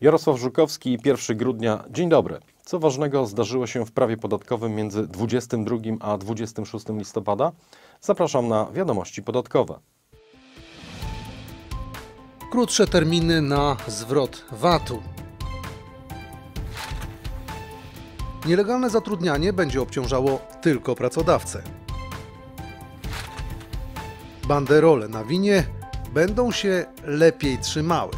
Jarosław Żukowski, 1 grudnia. Dzień dobry. Co ważnego zdarzyło się w prawie podatkowym między 22 a 26 listopada? Zapraszam na wiadomości podatkowe. Krótsze terminy na zwrot VAT-u. Nielegalne zatrudnianie będzie obciążało tylko pracodawcę. Banderole na winie będą się lepiej trzymały.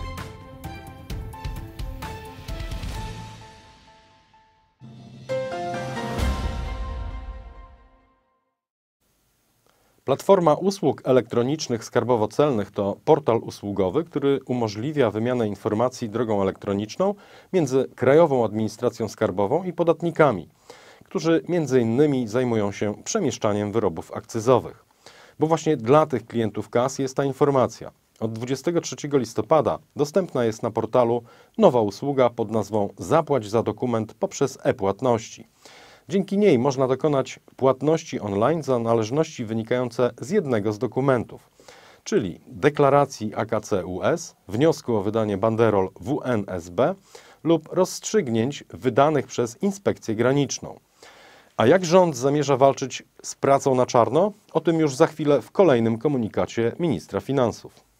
Platforma usług elektronicznych skarbowo-celnych to portal usługowy, który umożliwia wymianę informacji drogą elektroniczną między Krajową Administracją Skarbową i podatnikami, którzy między innymi zajmują się przemieszczaniem wyrobów akcyzowych. Bo właśnie dla tych klientów KAS jest ta informacja. Od 23 listopada dostępna jest na portalu nowa usługa pod nazwą Zapłać za dokument poprzez e-płatności. Dzięki niej można dokonać płatności online za należności wynikające z jednego z dokumentów, czyli deklaracji AKC-US, wniosku o wydanie banderol WNSB lub rozstrzygnięć wydanych przez Inspekcję Graniczną. A jak rząd zamierza walczyć z pracą na czarno? O tym już za chwilę w kolejnym komunikacie ministra finansów.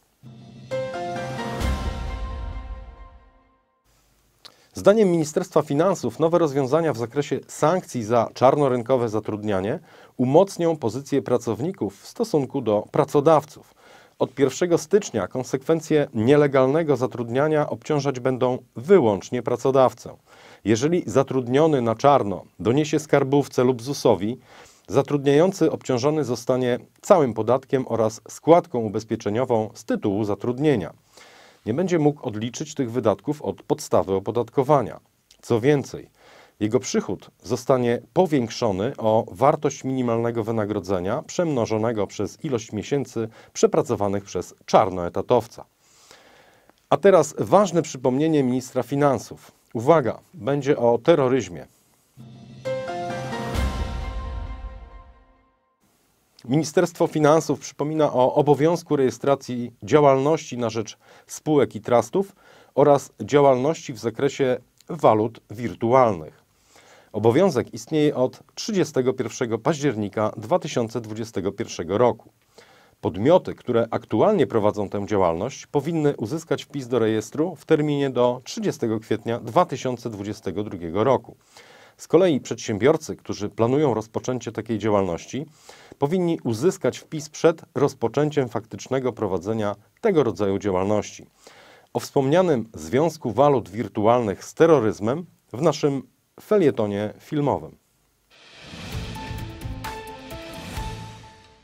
Zdaniem Ministerstwa Finansów nowe rozwiązania w zakresie sankcji za czarnorynkowe zatrudnianie umocnią pozycję pracowników w stosunku do pracodawców. Od 1 stycznia konsekwencje nielegalnego zatrudniania obciążać będą wyłącznie pracodawcę. Jeżeli zatrudniony na czarno doniesie skarbówce lub ZUS-owi, zatrudniający obciążony zostanie całym podatkiem oraz składką ubezpieczeniową z tytułu zatrudnienia nie będzie mógł odliczyć tych wydatków od podstawy opodatkowania. Co więcej, jego przychód zostanie powiększony o wartość minimalnego wynagrodzenia przemnożonego przez ilość miesięcy przepracowanych przez czarnoetatowca. A teraz ważne przypomnienie ministra finansów. Uwaga, będzie o terroryzmie. Ministerstwo Finansów przypomina o obowiązku rejestracji działalności na rzecz spółek i trustów oraz działalności w zakresie walut wirtualnych. Obowiązek istnieje od 31 października 2021 roku. Podmioty, które aktualnie prowadzą tę działalność, powinny uzyskać wpis do rejestru w terminie do 30 kwietnia 2022 roku. Z kolei przedsiębiorcy, którzy planują rozpoczęcie takiej działalności, powinni uzyskać wpis przed rozpoczęciem faktycznego prowadzenia tego rodzaju działalności. O wspomnianym związku walut wirtualnych z terroryzmem w naszym felietonie filmowym.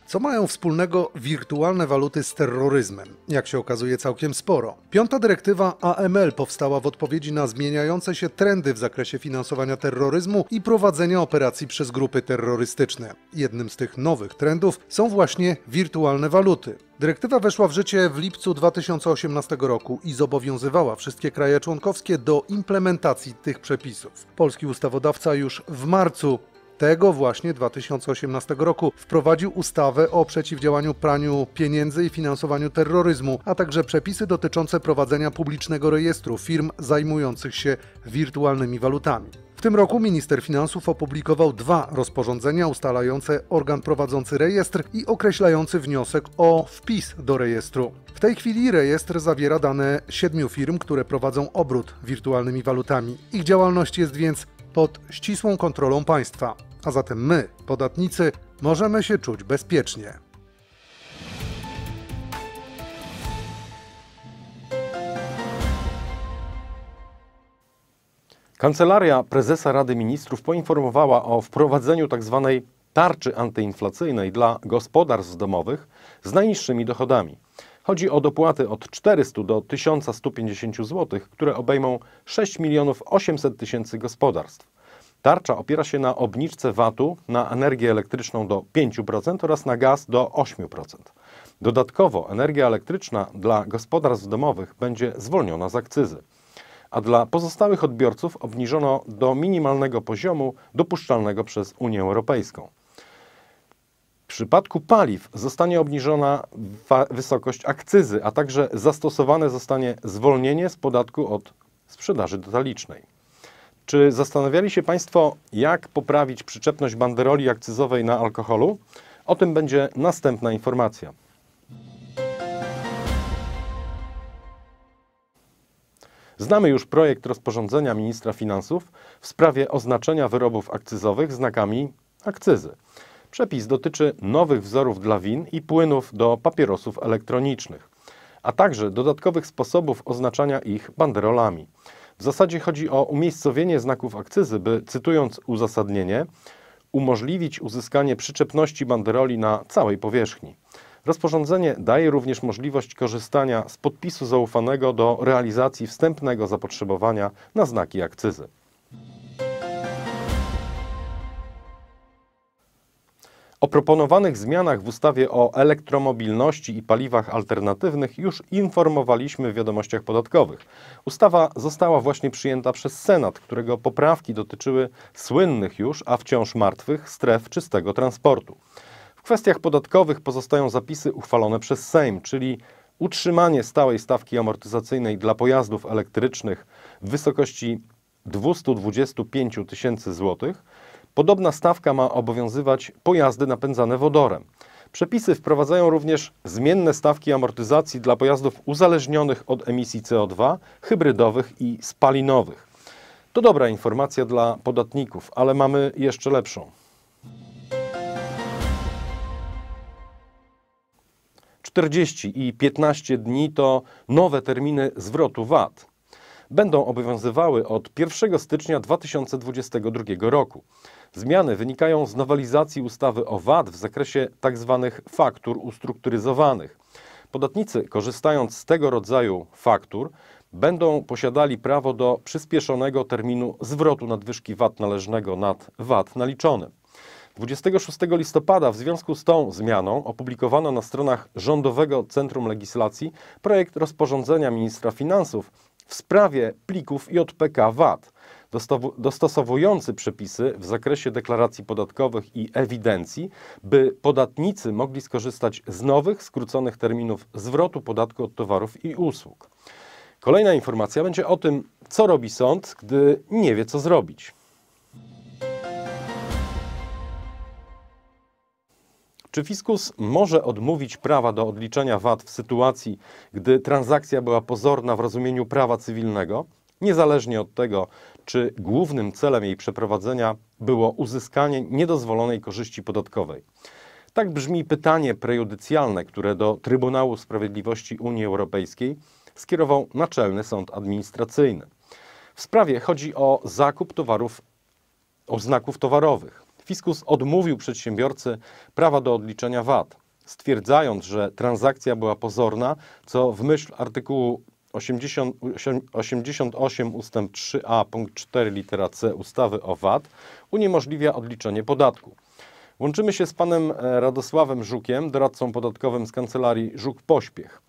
Co mają wspólnego wirtualne waluty z terroryzmem? Jak się okazuje, całkiem sporo. Piąta dyrektywa AML powstała w odpowiedzi na zmieniające się trendy w zakresie finansowania terroryzmu i prowadzenia operacji przez grupy terrorystyczne. Jednym z tych nowych trendów są właśnie wirtualne waluty. Dyrektywa weszła w życie w lipcu 2018 roku i zobowiązywała wszystkie kraje członkowskie do implementacji tych przepisów. Polski ustawodawca już w marcu tego właśnie 2018 roku. Wprowadził ustawę o przeciwdziałaniu praniu pieniędzy i finansowaniu terroryzmu, a także przepisy dotyczące prowadzenia publicznego rejestru firm zajmujących się wirtualnymi walutami. W tym roku minister finansów opublikował dwa rozporządzenia ustalające organ prowadzący rejestr i określający wniosek o wpis do rejestru. W tej chwili rejestr zawiera dane siedmiu firm, które prowadzą obrót wirtualnymi walutami. Ich działalność jest więc pod ścisłą kontrolą państwa a zatem my, podatnicy, możemy się czuć bezpiecznie. Kancelaria Prezesa Rady Ministrów poinformowała o wprowadzeniu tzw. Tak tarczy antyinflacyjnej dla gospodarstw domowych z najniższymi dochodami. Chodzi o dopłaty od 400 do 1150 zł, które obejmą 6 milionów 800 tysięcy gospodarstw. Tarcza opiera się na obniżce VAT-u na energię elektryczną do 5% oraz na gaz do 8%. Dodatkowo energia elektryczna dla gospodarstw domowych będzie zwolniona z akcyzy, a dla pozostałych odbiorców obniżono do minimalnego poziomu dopuszczalnego przez Unię Europejską. W przypadku paliw zostanie obniżona wysokość akcyzy, a także zastosowane zostanie zwolnienie z podatku od sprzedaży detalicznej. Czy zastanawiali się Państwo, jak poprawić przyczepność banderoli akcyzowej na alkoholu? O tym będzie następna informacja. Znamy już projekt rozporządzenia ministra finansów w sprawie oznaczenia wyrobów akcyzowych znakami akcyzy. Przepis dotyczy nowych wzorów dla win i płynów do papierosów elektronicznych, a także dodatkowych sposobów oznaczania ich banderolami. W zasadzie chodzi o umiejscowienie znaków akcyzy, by, cytując uzasadnienie, umożliwić uzyskanie przyczepności banderoli na całej powierzchni. Rozporządzenie daje również możliwość korzystania z podpisu zaufanego do realizacji wstępnego zapotrzebowania na znaki akcyzy. O proponowanych zmianach w ustawie o elektromobilności i paliwach alternatywnych już informowaliśmy w wiadomościach podatkowych. Ustawa została właśnie przyjęta przez Senat, którego poprawki dotyczyły słynnych już, a wciąż martwych stref czystego transportu. W kwestiach podatkowych pozostają zapisy uchwalone przez Sejm, czyli utrzymanie stałej stawki amortyzacyjnej dla pojazdów elektrycznych w wysokości 225 tysięcy złotych Podobna stawka ma obowiązywać pojazdy napędzane wodorem. Przepisy wprowadzają również zmienne stawki amortyzacji dla pojazdów uzależnionych od emisji CO2, hybrydowych i spalinowych. To dobra informacja dla podatników, ale mamy jeszcze lepszą. 40 i 15 dni to nowe terminy zwrotu VAT. Będą obowiązywały od 1 stycznia 2022 roku. Zmiany wynikają z nowelizacji ustawy o VAT w zakresie tzw. Tak faktur ustrukturyzowanych. Podatnicy, korzystając z tego rodzaju faktur, będą posiadali prawo do przyspieszonego terminu zwrotu nadwyżki VAT należnego nad VAT naliczony. 26 listopada w związku z tą zmianą opublikowano na stronach Rządowego Centrum Legislacji projekt rozporządzenia ministra finansów w sprawie plików JPK VAT dostosowujący przepisy w zakresie deklaracji podatkowych i ewidencji, by podatnicy mogli skorzystać z nowych, skróconych terminów zwrotu podatku od towarów i usług. Kolejna informacja będzie o tym, co robi sąd, gdy nie wie, co zrobić. Czy fiskus może odmówić prawa do odliczenia VAT w sytuacji, gdy transakcja była pozorna w rozumieniu prawa cywilnego, niezależnie od tego, czy głównym celem jej przeprowadzenia było uzyskanie niedozwolonej korzyści podatkowej. Tak brzmi pytanie prejudycjalne, które do Trybunału Sprawiedliwości Unii Europejskiej skierował Naczelny Sąd Administracyjny. W sprawie chodzi o zakup towarów, o znaków towarowych. Fiskus odmówił przedsiębiorcy prawa do odliczenia VAT, stwierdzając, że transakcja była pozorna, co w myśl artykułu 80, 88 ustęp 3a punkt 4 litera c ustawy o VAT uniemożliwia odliczenie podatku. Łączymy się z panem e, Radosławem Żukiem, doradcą podatkowym z kancelarii Żuk Pośpiech.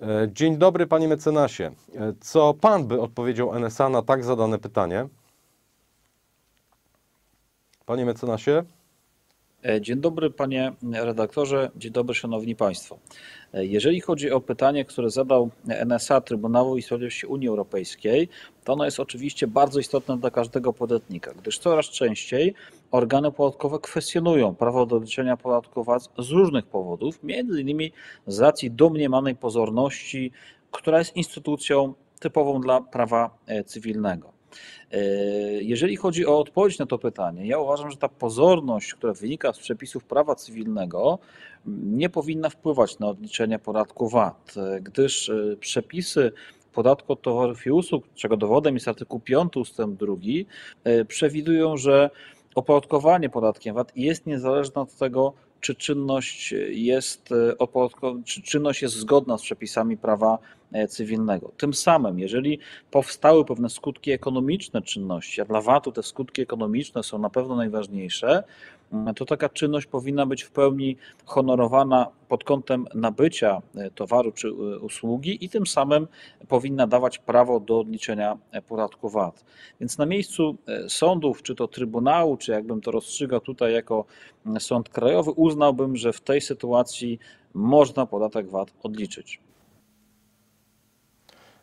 E, dzień dobry panie mecenasie. E, co pan by odpowiedział NSA na tak zadane pytanie? Panie mecenasie? E, dzień dobry, panie redaktorze, dzień dobry, szanowni państwo. E, jeżeli chodzi o pytanie, które zadał NSA Trybunału i Sprawiedliwości Unii Europejskiej, to ono jest oczywiście bardzo istotne dla każdego podatnika, gdyż coraz częściej organy podatkowe kwestionują prawo do odliczenia podatku VAT z różnych powodów, między innymi z racji domniemanej pozorności, która jest instytucją typową dla prawa e, cywilnego. E, jeżeli chodzi o odpowiedź na to pytanie, ja uważam, że ta pozorność, która wynika z przepisów prawa cywilnego, nie powinna wpływać na odliczenie podatku VAT, e, gdyż e, przepisy podatku od towarów i usług, czego dowodem jest artykuł 5 ust. 2, przewidują, że opodatkowanie podatkiem VAT jest niezależne od tego, czy czynność jest, czy czynność jest zgodna z przepisami prawa E, cywilnego. Tym samym, jeżeli powstały pewne skutki ekonomiczne czynności, a dla VAT-u te skutki ekonomiczne są na pewno najważniejsze, mm, to taka czynność powinna być w pełni honorowana pod kątem nabycia e, towaru czy e, usługi i tym samym powinna dawać prawo do odliczenia podatku VAT. Więc na miejscu sądów, czy to Trybunału, czy jakbym to rozstrzygał tutaj jako mm, Sąd Krajowy, uznałbym, że w tej sytuacji można podatek VAT odliczyć.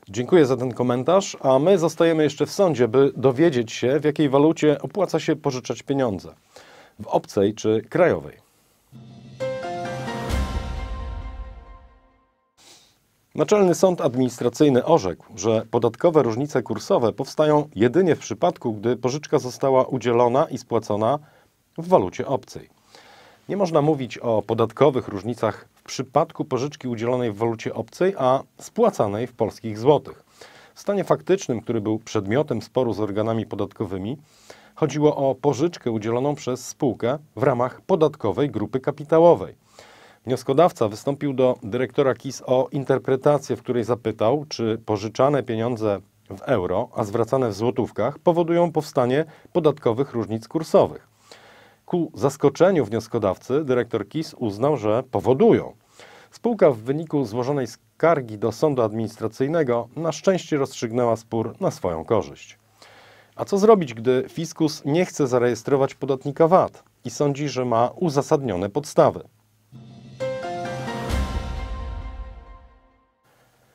Dziękuję za ten komentarz, a my zostajemy jeszcze w sądzie, by dowiedzieć się, w jakiej walucie opłaca się pożyczać pieniądze w obcej czy krajowej. Naczelny Sąd Administracyjny orzekł, że podatkowe różnice kursowe powstają jedynie w przypadku, gdy pożyczka została udzielona i spłacona w walucie obcej. Nie można mówić o podatkowych różnicach w przypadku pożyczki udzielonej w walucie obcej, a spłacanej w polskich złotych. W stanie faktycznym, który był przedmiotem sporu z organami podatkowymi, chodziło o pożyczkę udzieloną przez spółkę w ramach podatkowej grupy kapitałowej. Wnioskodawca wystąpił do dyrektora KIS o interpretację, w której zapytał, czy pożyczane pieniądze w euro, a zwracane w złotówkach powodują powstanie podatkowych różnic kursowych. Ku zaskoczeniu wnioskodawcy dyrektor KIS uznał, że powodują. Spółka w wyniku złożonej skargi do sądu administracyjnego na szczęście rozstrzygnęła spór na swoją korzyść. A co zrobić, gdy fiskus nie chce zarejestrować podatnika VAT i sądzi, że ma uzasadnione podstawy?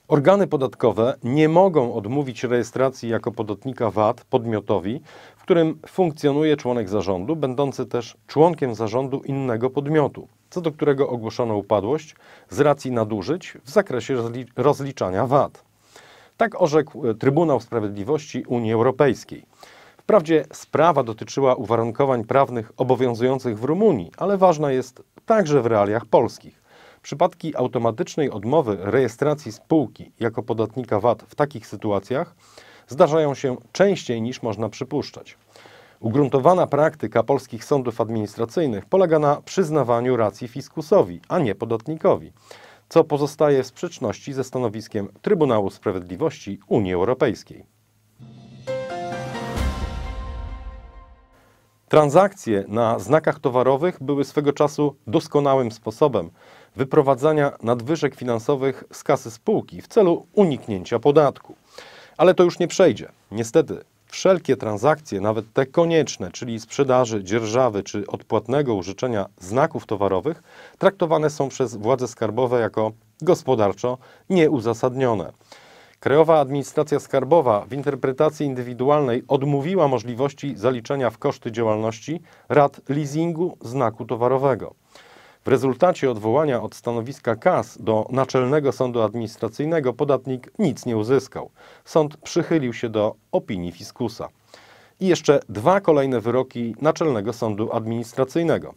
Organy podatkowe nie mogą odmówić rejestracji jako podatnika VAT podmiotowi, w którym funkcjonuje członek zarządu, będący też członkiem zarządu innego podmiotu, co do którego ogłoszono upadłość z racji nadużyć w zakresie rozliczania VAT. Tak orzekł e, Trybunał Sprawiedliwości Unii Europejskiej. Wprawdzie sprawa dotyczyła uwarunkowań prawnych obowiązujących w Rumunii, ale ważna jest także w realiach polskich. Przypadki automatycznej odmowy rejestracji spółki jako podatnika VAT w takich sytuacjach zdarzają się częściej niż można przypuszczać. Ugruntowana praktyka polskich sądów administracyjnych polega na przyznawaniu racji fiskusowi, a nie podatnikowi, co pozostaje w sprzeczności ze stanowiskiem Trybunału Sprawiedliwości Unii Europejskiej. Transakcje na znakach towarowych były swego czasu doskonałym sposobem wyprowadzania nadwyżek finansowych z kasy spółki w celu uniknięcia podatku. Ale to już nie przejdzie. Niestety, wszelkie transakcje, nawet te konieczne, czyli sprzedaży, dzierżawy czy odpłatnego użyczenia znaków towarowych, traktowane są przez władze skarbowe jako gospodarczo nieuzasadnione. Krajowa Administracja Skarbowa w interpretacji indywidualnej odmówiła możliwości zaliczenia w koszty działalności rad leasingu znaku towarowego. W rezultacie odwołania od stanowiska KAS do Naczelnego Sądu Administracyjnego podatnik nic nie uzyskał. Sąd przychylił się do opinii fiskusa. I jeszcze dwa kolejne wyroki Naczelnego Sądu Administracyjnego.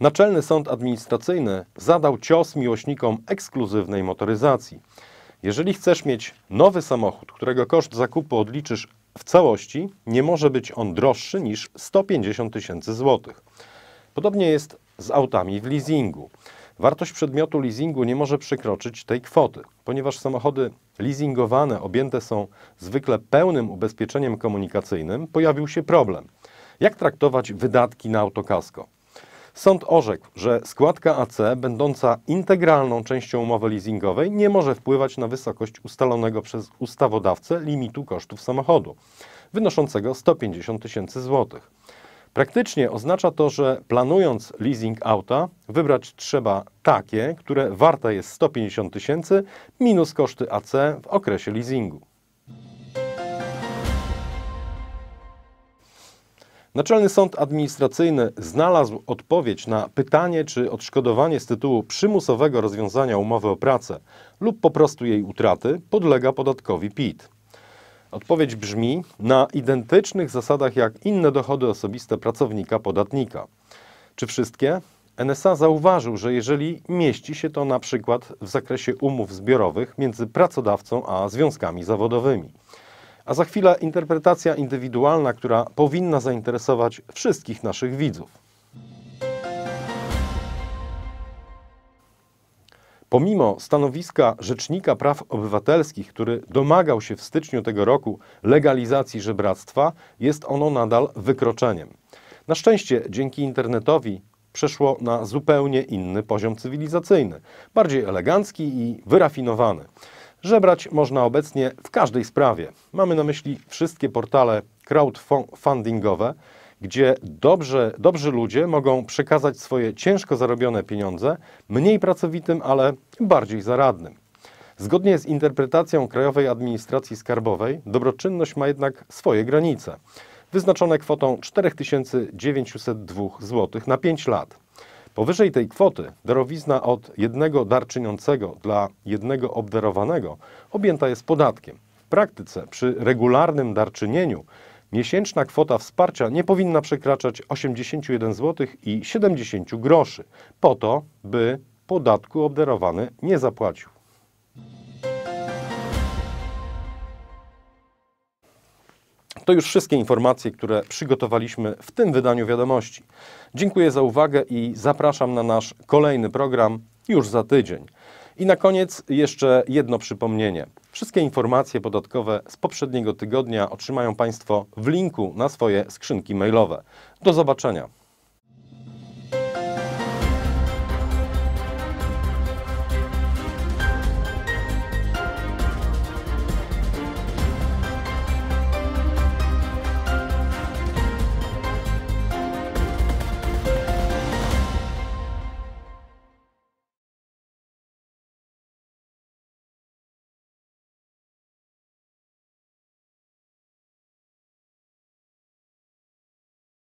Naczelny Sąd Administracyjny zadał cios miłośnikom ekskluzywnej motoryzacji. Jeżeli chcesz mieć nowy samochód, którego koszt zakupu odliczysz w całości nie może być on droższy niż 150 tysięcy złotych. Podobnie jest z autami w leasingu. Wartość przedmiotu leasingu nie może przekroczyć tej kwoty, ponieważ samochody leasingowane objęte są zwykle pełnym ubezpieczeniem komunikacyjnym, pojawił się problem. Jak traktować wydatki na autokasko? Sąd orzekł, że składka AC, będąca integralną częścią umowy leasingowej, nie może wpływać na wysokość ustalonego przez ustawodawcę limitu kosztów samochodu, wynoszącego 150 tysięcy złotych. Praktycznie oznacza to, że planując leasing auta, wybrać trzeba takie, które warte jest 150 tysięcy minus koszty AC w okresie leasingu. Naczelny Sąd Administracyjny znalazł odpowiedź na pytanie, czy odszkodowanie z tytułu przymusowego rozwiązania umowy o pracę lub po prostu jej utraty podlega podatkowi PIT. Odpowiedź brzmi na identycznych zasadach jak inne dochody osobiste pracownika podatnika. Czy wszystkie? NSA zauważył, że jeżeli mieści się to na przykład w zakresie umów zbiorowych między pracodawcą a związkami zawodowymi. A za chwilę interpretacja indywidualna, która powinna zainteresować wszystkich naszych widzów. Pomimo stanowiska Rzecznika Praw Obywatelskich, który domagał się w styczniu tego roku legalizacji żebractwa, jest ono nadal wykroczeniem. Na szczęście dzięki internetowi przeszło na zupełnie inny poziom cywilizacyjny, bardziej elegancki i wyrafinowany. Żebrać można obecnie w każdej sprawie. Mamy na myśli wszystkie portale crowdfundingowe, gdzie dobrze, dobrzy ludzie mogą przekazać swoje ciężko zarobione pieniądze mniej pracowitym, ale bardziej zaradnym. Zgodnie z interpretacją Krajowej Administracji Skarbowej, dobroczynność ma jednak swoje granice, wyznaczone kwotą 4902 zł na 5 lat. Powyżej tej kwoty darowizna od jednego darczyniącego dla jednego obdarowanego objęta jest podatkiem. W praktyce przy regularnym darczynieniu miesięczna kwota wsparcia nie powinna przekraczać 81 zł i 70 groszy po to, by podatku obdarowany nie zapłacił. To już wszystkie informacje, które przygotowaliśmy w tym wydaniu wiadomości. Dziękuję za uwagę i zapraszam na nasz kolejny program już za tydzień. I na koniec jeszcze jedno przypomnienie. Wszystkie informacje podatkowe z poprzedniego tygodnia otrzymają Państwo w linku na swoje skrzynki mailowe. Do zobaczenia.